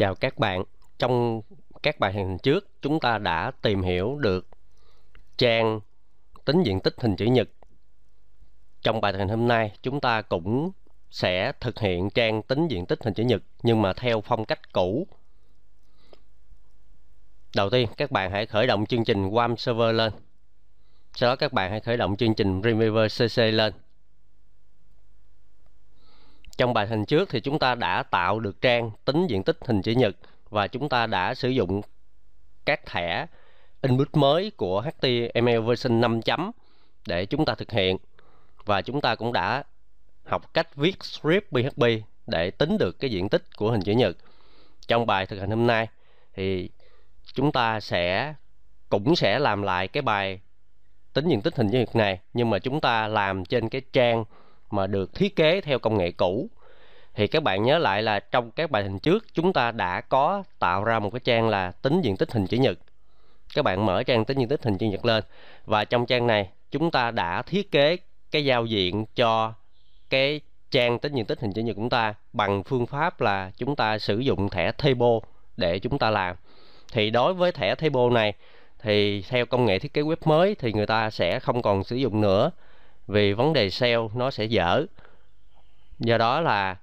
Chào các bạn. Trong các bài hình trước, chúng ta đã tìm hiểu được trang tính diện tích hình chữ nhật. Trong bài hình hôm nay, chúng ta cũng sẽ thực hiện trang tính diện tích hình chữ nhật nhưng mà theo phong cách cũ. Đầu tiên, các bạn hãy khởi động chương trình warm Server lên. Sau đó các bạn hãy khởi động chương trình Dreamweaver CC lên. Trong bài hình trước thì chúng ta đã tạo được trang tính diện tích hình chữ nhật và chúng ta đã sử dụng các thẻ input mới của HTML version 5 chấm để chúng ta thực hiện và chúng ta cũng đã học cách viết script PHP để tính được cái diện tích của hình chữ nhật. Trong bài thực hành hôm nay thì chúng ta sẽ cũng sẽ làm lại cái bài tính diện tích hình chữ nhật này nhưng mà chúng ta làm trên cái trang mà được thiết kế theo công nghệ cũ thì các bạn nhớ lại là trong các bài hình trước chúng ta đã có tạo ra một cái trang là tính diện tích hình chữ nhật các bạn mở trang tính diện tích hình chữ nhật lên và trong trang này chúng ta đã thiết kế cái giao diện cho cái trang tính diện tích hình chữ nhật của chúng ta bằng phương pháp là chúng ta sử dụng thẻ table để chúng ta làm thì đối với thẻ table này thì theo công nghệ thiết kế web mới thì người ta sẽ không còn sử dụng nữa vì vấn đề sale nó sẽ dở do đó là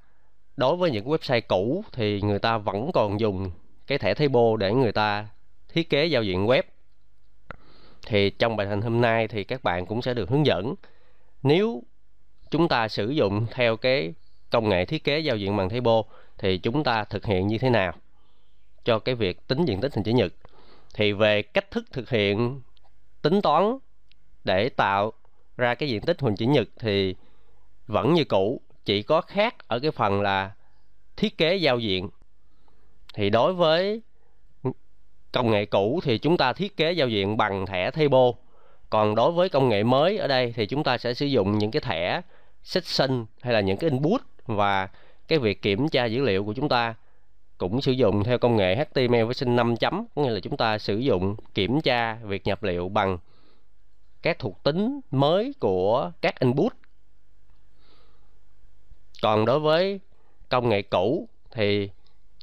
đối với những website cũ thì người ta vẫn còn dùng cái thẻ table để người ta thiết kế giao diện web thì trong bài hình hôm nay thì các bạn cũng sẽ được hướng dẫn nếu chúng ta sử dụng theo cái công nghệ thiết kế giao diện bằng table thì chúng ta thực hiện như thế nào cho cái việc tính diện tích hình chữ nhật thì về cách thức thực hiện tính toán để tạo ra cái diện tích hình chữ nhật thì vẫn như cũ chỉ có khác ở cái phần là thiết kế giao diện thì đối với công nghệ cũ thì chúng ta thiết kế giao diện bằng thẻ Table còn đối với công nghệ mới ở đây thì chúng ta sẽ sử dụng những cái thẻ section hay là những cái input và cái việc kiểm tra dữ liệu của chúng ta cũng sử dụng theo công nghệ HTML version 5 chấm có nghĩa là chúng ta sử dụng kiểm tra việc nhập liệu bằng các thuộc tính mới của các input còn đối với công nghệ cũ thì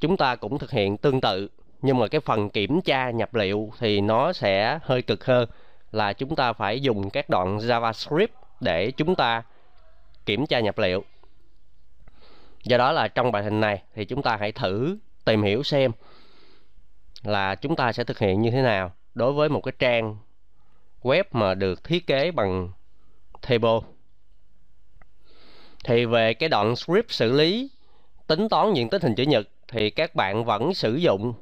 chúng ta cũng thực hiện tương tự nhưng mà cái phần kiểm tra nhập liệu thì nó sẽ hơi cực hơn là chúng ta phải dùng các đoạn JavaScript để chúng ta kiểm tra nhập liệu do đó là trong bài hình này thì chúng ta hãy thử tìm hiểu xem là chúng ta sẽ thực hiện như thế nào đối với một cái trang web mà được thiết kế bằng table thì về cái đoạn script xử lý tính toán diện tích hình chữ nhật thì các bạn vẫn sử dụng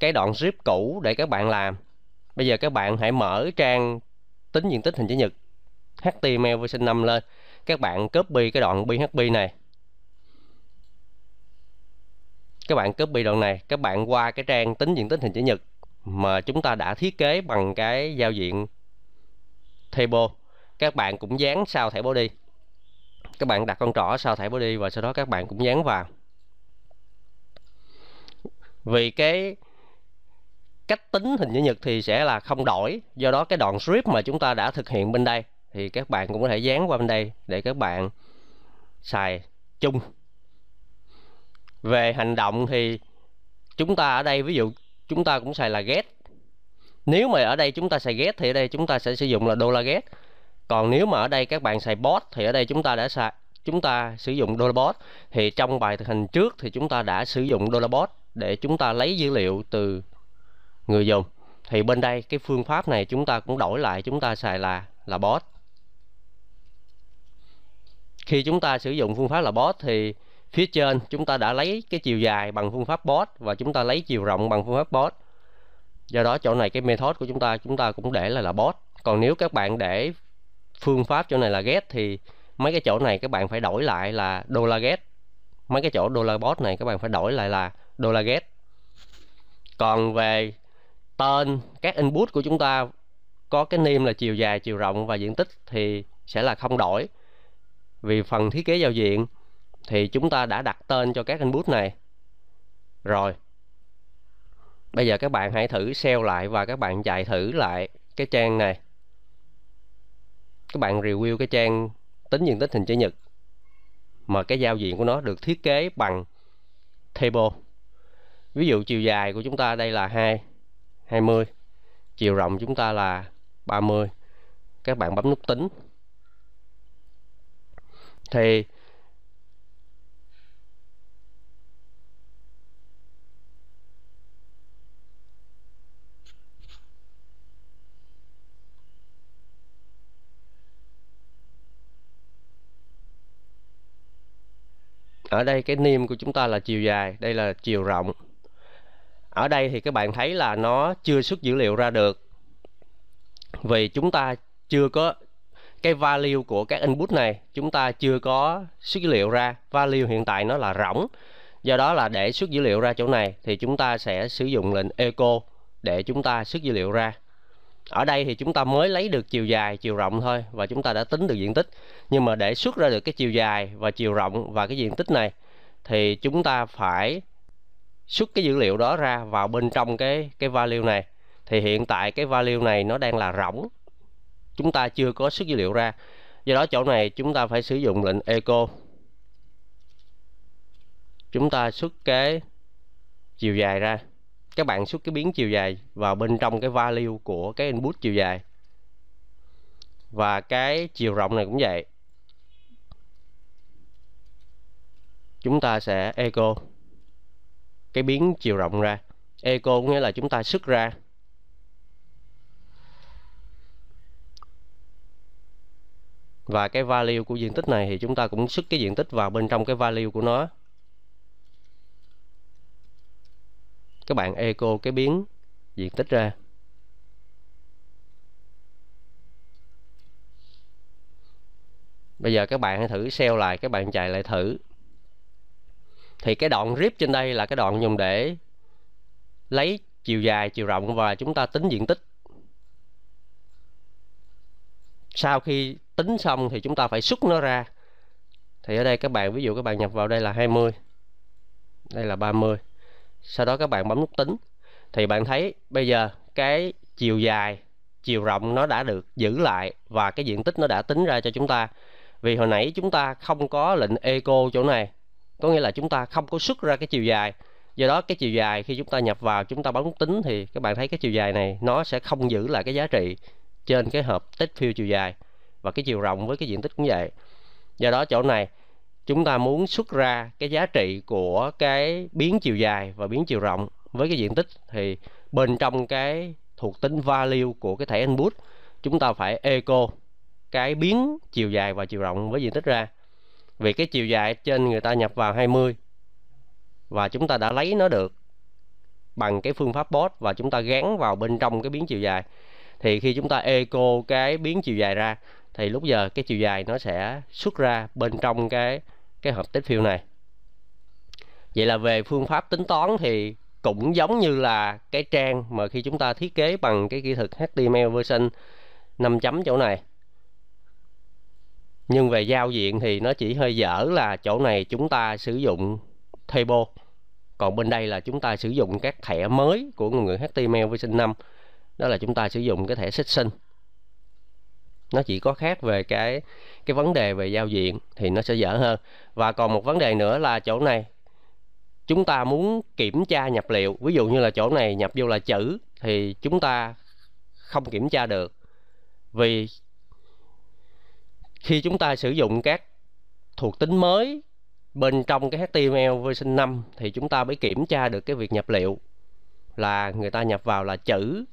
cái đoạn script cũ để các bạn làm bây giờ các bạn hãy mở trang tính diện tích hình chữ nhật HTML version 5 lên các bạn copy cái đoạn PHP này các bạn copy đoạn này các bạn qua cái trang tính diện tích hình chữ nhật mà chúng ta đã thiết kế bằng cái giao diện table các bạn cũng dán sao thẻ body các bạn đặt con trỏ sao thẻ body và sau đó các bạn cũng dán vào vì cái cách tính hình chữ nhật thì sẽ là không đổi do đó cái đoạn strip mà chúng ta đã thực hiện bên đây thì các bạn cũng có thể dán qua bên đây để các bạn xài chung về hành động thì chúng ta ở đây ví dụ chúng ta cũng xài là get nếu mà ở đây chúng ta xài get thì ở đây chúng ta sẽ sử dụng là đô la get còn nếu mà ở đây các bạn xài bot thì ở đây chúng ta đã xài chúng ta sử dụng dollar bot thì trong bài thực hành trước thì chúng ta đã sử dụng dollar bot để chúng ta lấy dữ liệu từ người dùng thì bên đây cái phương pháp này chúng ta cũng đổi lại chúng ta xài là là bot khi chúng ta sử dụng phương pháp là bot thì phía trên chúng ta đã lấy cái chiều dài bằng phương pháp bot và chúng ta lấy chiều rộng bằng phương pháp bot do đó chỗ này cái method của chúng ta chúng ta cũng để là là bot còn nếu các bạn để phương pháp chỗ này là get thì mấy cái chỗ này các bạn phải đổi lại là dollar get mấy cái chỗ dollar bot này các bạn phải đổi lại là dollar get còn về tên các input của chúng ta có cái name là chiều dài chiều rộng và diện tích thì sẽ là không đổi vì phần thiết kế giao diện thì chúng ta đã đặt tên cho các input này rồi bây giờ các bạn hãy thử sell lại và các bạn chạy thử lại cái trang này các bạn review cái trang tính diện tích hình chữ nhật mà cái giao diện của nó được thiết kế bằng table ví dụ chiều dài của chúng ta đây là hai hai mươi, chiều rộng chúng ta là 30 các bạn bấm nút tính thì ở đây cái niêm của chúng ta là chiều dài đây là chiều rộng ở đây thì các bạn thấy là nó chưa xuất dữ liệu ra được vì chúng ta chưa có cái value của các input này chúng ta chưa có xuất dữ liệu ra value hiện tại nó là rỗng do đó là để xuất dữ liệu ra chỗ này thì chúng ta sẽ sử dụng lệnh echo để chúng ta xuất dữ liệu ra ở đây thì chúng ta mới lấy được chiều dài chiều rộng thôi và chúng ta đã tính được diện tích nhưng mà để xuất ra được cái chiều dài và chiều rộng và cái diện tích này thì chúng ta phải xuất cái dữ liệu đó ra vào bên trong cái cái value này thì hiện tại cái value này nó đang là rỗng chúng ta chưa có xuất dữ liệu ra do đó chỗ này chúng ta phải sử dụng lệnh echo chúng ta xuất cái chiều dài ra các bạn xuất cái biến chiều dài vào bên trong cái value của cái input chiều dài và cái chiều rộng này cũng vậy chúng ta sẽ echo cái biến chiều rộng ra echo nghĩa là chúng ta xuất ra và cái value của diện tích này thì chúng ta cũng xuất cái diện tích vào bên trong cái value của nó các bạn echo cái biến diện tích ra bây giờ các bạn hãy thử sell lại các bạn chạy lại thử thì cái đoạn rip trên đây là cái đoạn dùng để lấy chiều dài chiều rộng và chúng ta tính diện tích sau khi tính xong thì chúng ta phải xuất nó ra thì ở đây các bạn ví dụ các bạn nhập vào đây là 20 đây là 30 sau đó các bạn bấm nút tính thì bạn thấy bây giờ cái chiều dài chiều rộng nó đã được giữ lại và cái diện tích nó đã tính ra cho chúng ta vì hồi nãy chúng ta không có lệnh eco chỗ này có nghĩa là chúng ta không có xuất ra cái chiều dài do đó cái chiều dài khi chúng ta nhập vào chúng ta bấm tính thì các bạn thấy cái chiều dài này nó sẽ không giữ lại cái giá trị trên cái hộp tích phiêu chiều dài và cái chiều rộng với cái diện tích cũng vậy do đó chỗ này chúng ta muốn xuất ra cái giá trị của cái biến chiều dài và biến chiều rộng với cái diện tích thì bên trong cái thuộc tính value của cái thẻ input chúng ta phải eco cái biến chiều dài và chiều rộng với diện tích ra vì cái chiều dài trên người ta nhập vào 20 và chúng ta đã lấy nó được bằng cái phương pháp post và chúng ta gắn vào bên trong cái biến chiều dài thì khi chúng ta eco cái biến chiều dài ra thì lúc giờ cái chiều dài nó sẽ xuất ra bên trong cái cái hợp tích phiêu này vậy là về phương pháp tính toán thì cũng giống như là cái trang mà khi chúng ta thiết kế bằng cái kỹ thuật HTML version 5 chấm chỗ này nhưng về giao diện thì nó chỉ hơi dở là chỗ này chúng ta sử dụng table còn bên đây là chúng ta sử dụng các thẻ mới của ngôn ngữ HTML version 5 đó là chúng ta sử dụng cái thẻ section nó chỉ có khác về cái cái vấn đề về giao diện thì nó sẽ dở hơn và còn một vấn đề nữa là chỗ này chúng ta muốn kiểm tra nhập liệu ví dụ như là chỗ này nhập vô là chữ thì chúng ta không kiểm tra được vì khi chúng ta sử dụng các thuộc tính mới bên trong cái HTML version 5 thì chúng ta mới kiểm tra được cái việc nhập liệu là người ta nhập vào là chữ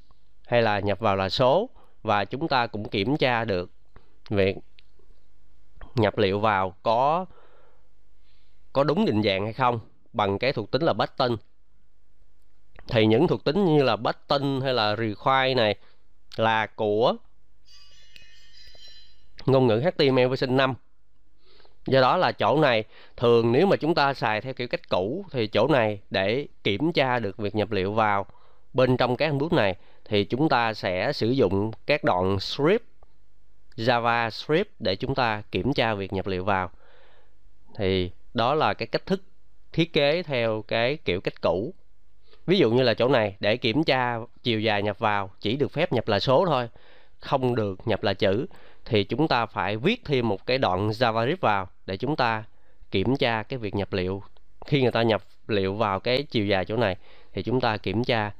hay là nhập vào là số và chúng ta cũng kiểm tra được việc nhập liệu vào có có đúng định dạng hay không bằng cái thuộc tính là button thì những thuộc tính như là button hay là require này là của ngôn ngữ HTML version 5 do đó là chỗ này thường nếu mà chúng ta xài theo kiểu cách cũ thì chỗ này để kiểm tra được việc nhập liệu vào bên trong các bước này thì chúng ta sẽ sử dụng các đoạn script Java script để chúng ta kiểm tra việc nhập liệu vào thì đó là cái cách thức thiết kế theo cái kiểu cách cũ ví dụ như là chỗ này để kiểm tra chiều dài nhập vào chỉ được phép nhập là số thôi không được nhập là chữ thì chúng ta phải viết thêm một cái đoạn JavaScript vào để chúng ta kiểm tra cái việc nhập liệu khi người ta nhập liệu vào cái chiều dài chỗ này thì chúng ta kiểm tra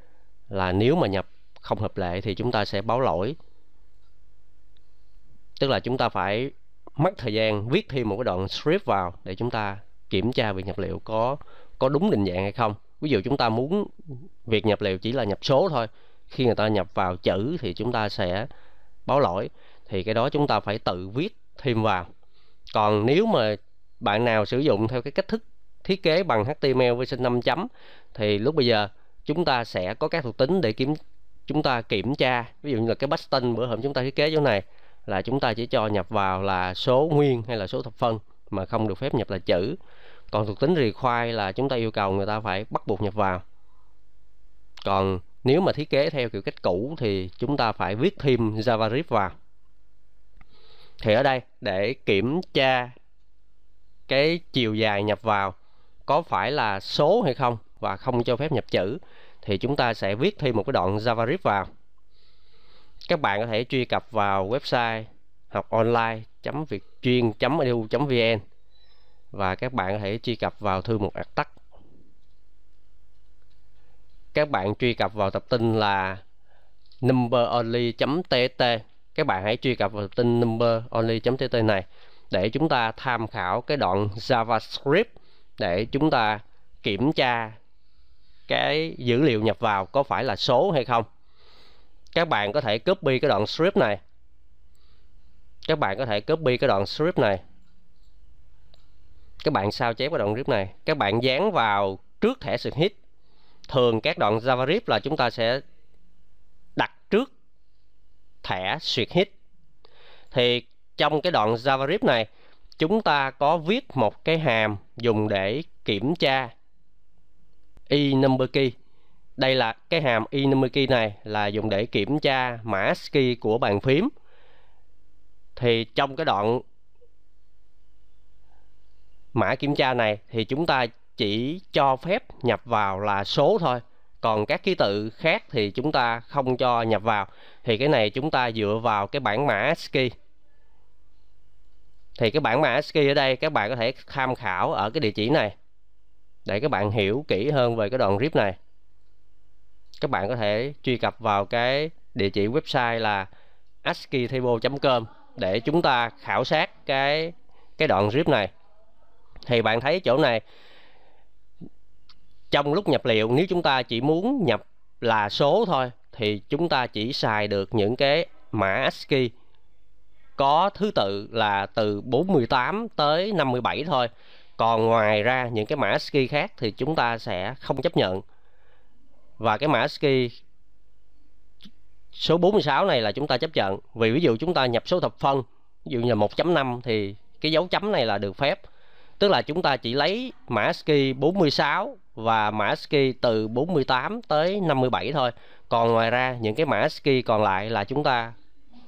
là nếu mà nhập không hợp lệ thì chúng ta sẽ báo lỗi tức là chúng ta phải mất thời gian viết thêm một cái đoạn script vào để chúng ta kiểm tra việc nhập liệu có có đúng định dạng hay không ví dụ chúng ta muốn việc nhập liệu chỉ là nhập số thôi khi người ta nhập vào chữ thì chúng ta sẽ báo lỗi thì cái đó chúng ta phải tự viết thêm vào còn nếu mà bạn nào sử dụng theo cái cách thức thiết kế bằng HTML version 5 chấm thì lúc bây giờ chúng ta sẽ có các thuộc tính để kiểm chúng ta kiểm tra ví dụ như là cái Baston bữa hôm chúng ta thiết kế chỗ này là chúng ta chỉ cho nhập vào là số nguyên hay là số thập phân mà không được phép nhập là chữ còn thuộc tính require là chúng ta yêu cầu người ta phải bắt buộc nhập vào còn nếu mà thiết kế theo kiểu cách cũ thì chúng ta phải viết thêm JavaScript vào thì ở đây để kiểm tra cái chiều dài nhập vào có phải là số hay không và không cho phép nhập chữ thì chúng ta sẽ viết thêm một cái đoạn JavaScript vào các bạn có thể truy cập vào website học online việc chuyên edu vn và các bạn có thể truy cập vào thư mục ạt tắt các bạn truy cập vào tập tin là numberonly tt các bạn hãy truy cập vào tập tin numberonly tt này để chúng ta tham khảo cái đoạn javascript để chúng ta kiểm tra cái dữ liệu nhập vào có phải là số hay không các bạn có thể copy cái đoạn script này các bạn có thể copy cái đoạn script này các bạn sao chép cái đoạn script này các bạn dán vào trước thẻ sự hit thường các đoạn JavaScript là chúng ta sẽ đặt trước thẻ suyệt hit thì trong cái đoạn JavaScript này chúng ta có viết một cái hàm dùng để kiểm tra e-number key đây là cái hàm e-number key này là dùng để kiểm tra mã ASCII của bàn phím thì trong cái đoạn mã kiểm tra này thì chúng ta chỉ cho phép nhập vào là số thôi còn các ký tự khác thì chúng ta không cho nhập vào thì cái này chúng ta dựa vào cái bảng mã ASCII thì cái bảng mã ASCII ở đây các bạn có thể tham khảo ở cái địa chỉ này để các bạn hiểu kỹ hơn về cái đoạn clip này các bạn có thể truy cập vào cái địa chỉ website là askitable.com để chúng ta khảo sát cái cái đoạn clip này thì bạn thấy chỗ này trong lúc nhập liệu nếu chúng ta chỉ muốn nhập là số thôi thì chúng ta chỉ xài được những cái mã ASCII có thứ tự là từ 48 tới 57 thôi còn ngoài ra những cái mã ski khác thì chúng ta sẽ không chấp nhận và cái mã ski số 46 này là chúng ta chấp nhận vì ví dụ chúng ta nhập số thập phân ví dụ như 1.5 thì cái dấu chấm này là được phép tức là chúng ta chỉ lấy mã ASCII 46 và mã ski từ 48 tới 57 thôi còn ngoài ra những cái mã ski còn lại là chúng ta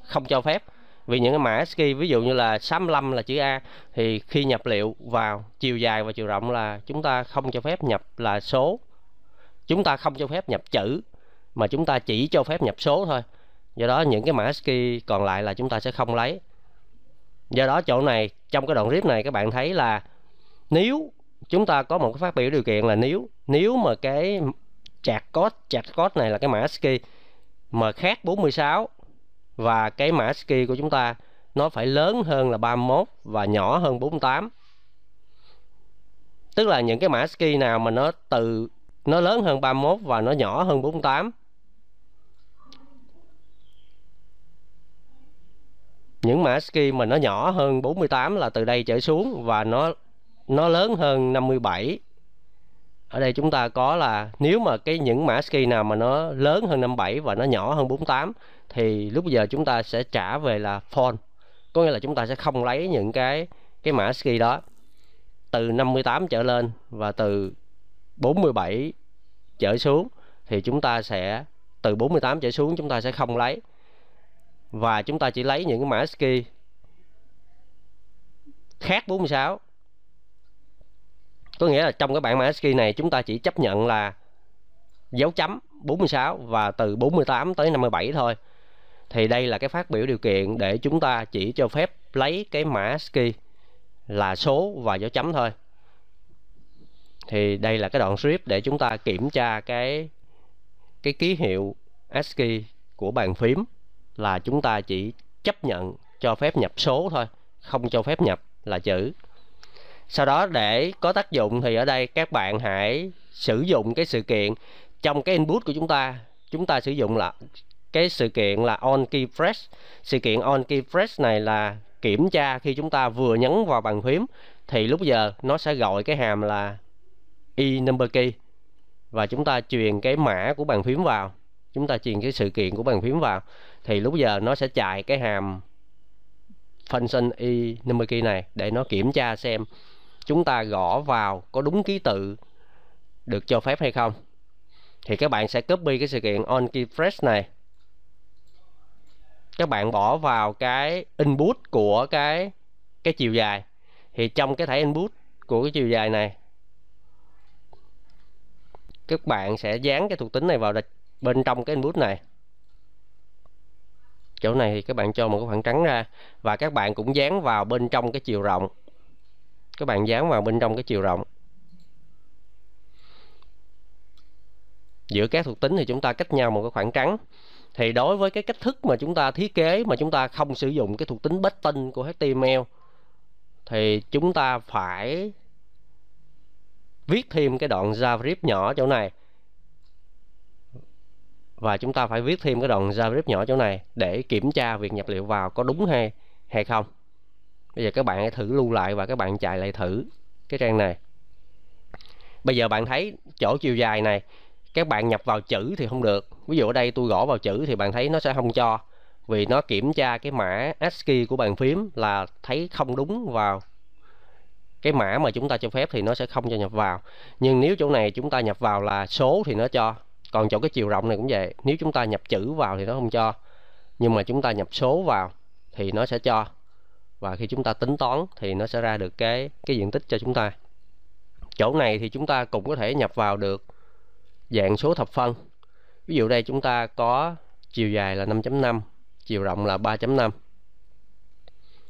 không cho phép vì những cái mã ski ví dụ như là 65 là chữ A thì khi nhập liệu vào chiều dài và chiều rộng là chúng ta không cho phép nhập là số chúng ta không cho phép nhập chữ mà chúng ta chỉ cho phép nhập số thôi do đó những cái mã ski còn lại là chúng ta sẽ không lấy do đó chỗ này trong cái đoạn clip này các bạn thấy là nếu chúng ta có một cái phát biểu điều kiện là nếu nếu mà cái chặt code chặt code này là cái mã ski mà khác 46 và cái mã ASCII của chúng ta nó phải lớn hơn là 31 và nhỏ hơn 48 tức là những cái mã ASCII nào mà nó từ nó lớn hơn 31 và nó nhỏ hơn 48 những mã ASCII mà nó nhỏ hơn 48 là từ đây trở xuống và nó nó lớn hơn 57 ở đây chúng ta có là nếu mà cái những mã ski nào mà nó lớn hơn 57 và nó nhỏ hơn 48 thì lúc giờ chúng ta sẽ trả về là phone có nghĩa là chúng ta sẽ không lấy những cái cái mã ski đó từ 58 trở lên và từ 47 trở xuống thì chúng ta sẽ từ 48 trở xuống chúng ta sẽ không lấy và chúng ta chỉ lấy những cái mã ski khác 46 có nghĩa là trong cái bảng mã này chúng ta chỉ chấp nhận là dấu chấm 46 và từ 48 tới 57 thôi thì đây là cái phát biểu điều kiện để chúng ta chỉ cho phép lấy cái mã ASCII là số và dấu chấm thôi thì đây là cái đoạn script để chúng ta kiểm tra cái cái ký hiệu ASCII của bàn phím là chúng ta chỉ chấp nhận cho phép nhập số thôi không cho phép nhập là chữ sau đó để có tác dụng thì ở đây các bạn hãy sử dụng cái sự kiện trong cái input của chúng ta chúng ta sử dụng là cái sự kiện là on key press sự kiện on key press này là kiểm tra khi chúng ta vừa nhấn vào bàn phím thì lúc giờ nó sẽ gọi cái hàm là e number key và chúng ta truyền cái mã của bàn phím vào chúng ta truyền cái sự kiện của bàn phím vào thì lúc giờ nó sẽ chạy cái hàm function e number key này để nó kiểm tra xem chúng ta gõ vào có đúng ký tự được cho phép hay không thì các bạn sẽ copy cái sự kiện on key press này các bạn bỏ vào cái input của cái cái chiều dài thì trong cái thẻ input của cái chiều dài này các bạn sẽ dán cái thuộc tính này vào bên trong cái input này chỗ này thì các bạn cho một cái khoảng trắng ra và các bạn cũng dán vào bên trong cái chiều rộng các bạn dán vào bên trong cái chiều rộng giữa các thuộc tính thì chúng ta cách nhau một cái khoảng trắng thì đối với cái cách thức mà chúng ta thiết kế mà chúng ta không sử dụng cái thuộc tính button của HTML thì chúng ta phải viết thêm cái đoạn JavaScript nhỏ chỗ này và chúng ta phải viết thêm cái đoạn JavaScript nhỏ chỗ này để kiểm tra việc nhập liệu vào có đúng hay hay không bây giờ các bạn hãy thử lưu lại và các bạn chạy lại thử cái trang này bây giờ bạn thấy chỗ chiều dài này các bạn nhập vào chữ thì không được ví dụ ở đây tôi gõ vào chữ thì bạn thấy nó sẽ không cho vì nó kiểm tra cái mã ASCII của bàn phím là thấy không đúng vào cái mã mà chúng ta cho phép thì nó sẽ không cho nhập vào nhưng nếu chỗ này chúng ta nhập vào là số thì nó cho còn chỗ cái chiều rộng này cũng vậy nếu chúng ta nhập chữ vào thì nó không cho nhưng mà chúng ta nhập số vào thì nó sẽ cho và khi chúng ta tính toán thì nó sẽ ra được cái cái diện tích cho chúng ta chỗ này thì chúng ta cũng có thể nhập vào được dạng số thập phân ví dụ đây chúng ta có chiều dài là 5.5 chiều rộng là 3.5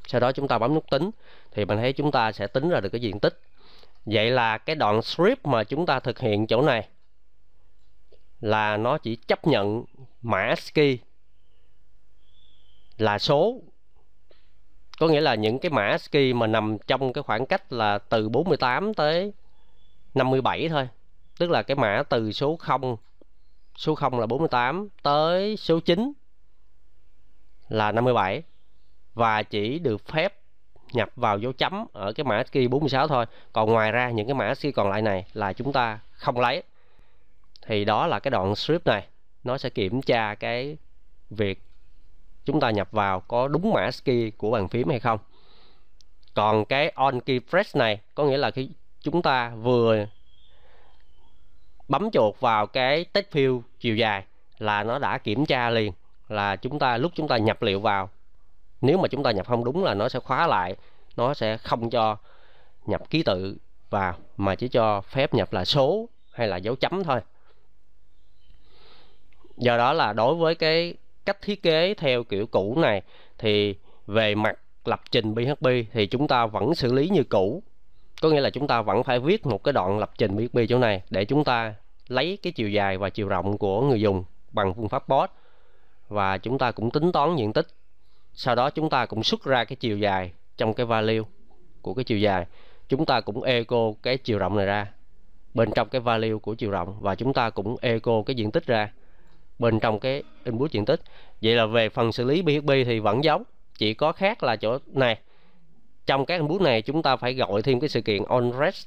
sau đó chúng ta bấm nút tính thì mình thấy chúng ta sẽ tính ra được cái diện tích vậy là cái đoạn strip mà chúng ta thực hiện chỗ này là nó chỉ chấp nhận mã ASCII là số có nghĩa là những cái mã ski mà nằm trong cái khoảng cách là từ 48 tới 57 thôi tức là cái mã từ số 0 số 0 là 48 tới số 9 là 57 và chỉ được phép nhập vào dấu chấm ở cái mã ski 46 thôi còn ngoài ra những cái mã ski còn lại này là chúng ta không lấy thì đó là cái đoạn strip này nó sẽ kiểm tra cái việc chúng ta nhập vào có đúng mã key của bàn phím hay không còn cái on key press này có nghĩa là khi chúng ta vừa bấm chuột vào cái text field chiều dài là nó đã kiểm tra liền là chúng ta lúc chúng ta nhập liệu vào nếu mà chúng ta nhập không đúng là nó sẽ khóa lại nó sẽ không cho nhập ký tự vào mà chỉ cho phép nhập là số hay là dấu chấm thôi do đó là đối với cái cách thiết kế theo kiểu cũ này thì về mặt lập trình PHP thì chúng ta vẫn xử lý như cũ có nghĩa là chúng ta vẫn phải viết một cái đoạn lập trình PHP chỗ này để chúng ta lấy cái chiều dài và chiều rộng của người dùng bằng phương pháp post và chúng ta cũng tính toán diện tích sau đó chúng ta cũng xuất ra cái chiều dài trong cái value của cái chiều dài chúng ta cũng echo cái chiều rộng này ra bên trong cái value của chiều rộng và chúng ta cũng echo cái diện tích ra bên trong cái input diện tích vậy là về phần xử lý PHP thì vẫn giống chỉ có khác là chỗ này trong các input này chúng ta phải gọi thêm cái sự kiện on rest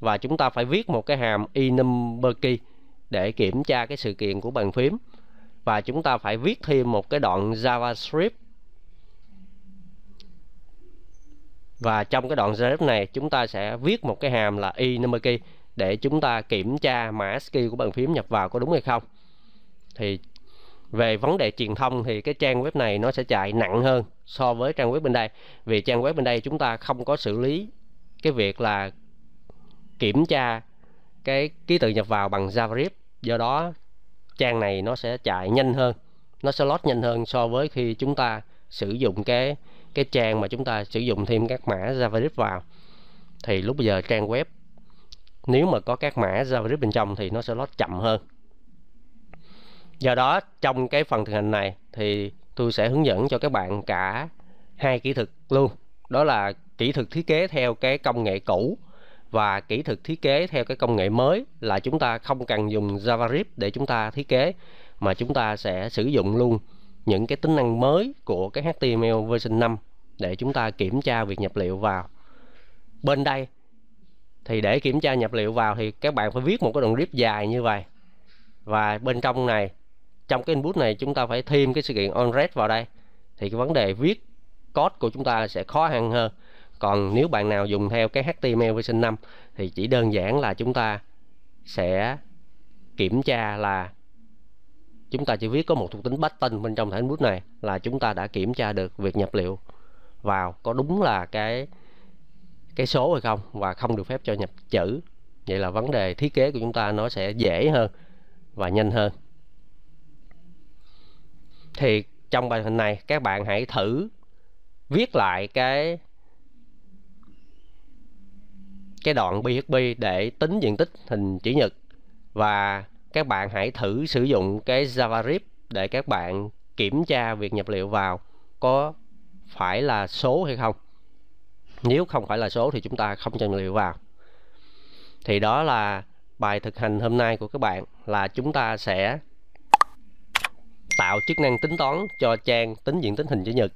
và chúng ta phải viết một cái hàm enumber để kiểm tra cái sự kiện của bàn phím và chúng ta phải viết thêm một cái đoạn JavaScript và trong cái đoạn JavaScript này chúng ta sẽ viết một cái hàm là enumber để chúng ta kiểm tra mã ASCII của bàn phím nhập vào có đúng hay không thì về vấn đề truyền thông thì cái trang web này nó sẽ chạy nặng hơn so với trang web bên đây vì trang web bên đây chúng ta không có xử lý cái việc là kiểm tra cái ký tự nhập vào bằng JavaScript do đó trang này nó sẽ chạy nhanh hơn nó sẽ load nhanh hơn so với khi chúng ta sử dụng cái cái trang mà chúng ta sử dụng thêm các mã JavaScript vào thì lúc bây giờ trang web nếu mà có các mã JavaScript bên trong thì nó sẽ load chậm hơn do đó trong cái phần thực hành này thì tôi sẽ hướng dẫn cho các bạn cả hai kỹ thuật luôn đó là kỹ thuật thiết kế theo cái công nghệ cũ và kỹ thuật thiết kế theo cái công nghệ mới là chúng ta không cần dùng JavaScript để chúng ta thiết kế mà chúng ta sẽ sử dụng luôn những cái tính năng mới của cái HTML version 5 để chúng ta kiểm tra việc nhập liệu vào bên đây thì để kiểm tra nhập liệu vào thì các bạn phải viết một cái đoạn script dài như vậy và bên trong này trong cái input này chúng ta phải thêm cái sự kiện onRed vào đây thì cái vấn đề viết code của chúng ta sẽ khó khăn hơn còn nếu bạn nào dùng theo cái HTML version 5 thì chỉ đơn giản là chúng ta sẽ kiểm tra là chúng ta chỉ viết có một thuộc tính button bên trong thẻ input này là chúng ta đã kiểm tra được việc nhập liệu vào có đúng là cái cái số hay không và không được phép cho nhập chữ vậy là vấn đề thiết kế của chúng ta nó sẽ dễ hơn và nhanh hơn thì trong bài hình này các bạn hãy thử viết lại cái cái đoạn PHP để tính diện tích hình chữ nhật và các bạn hãy thử sử dụng cái JavaScript để các bạn kiểm tra việc nhập liệu vào có phải là số hay không nếu không phải là số thì chúng ta không cho nhập liệu vào thì đó là bài thực hành hôm nay của các bạn là chúng ta sẽ tạo chức năng tính toán cho trang tính diện tích hình chữ nhật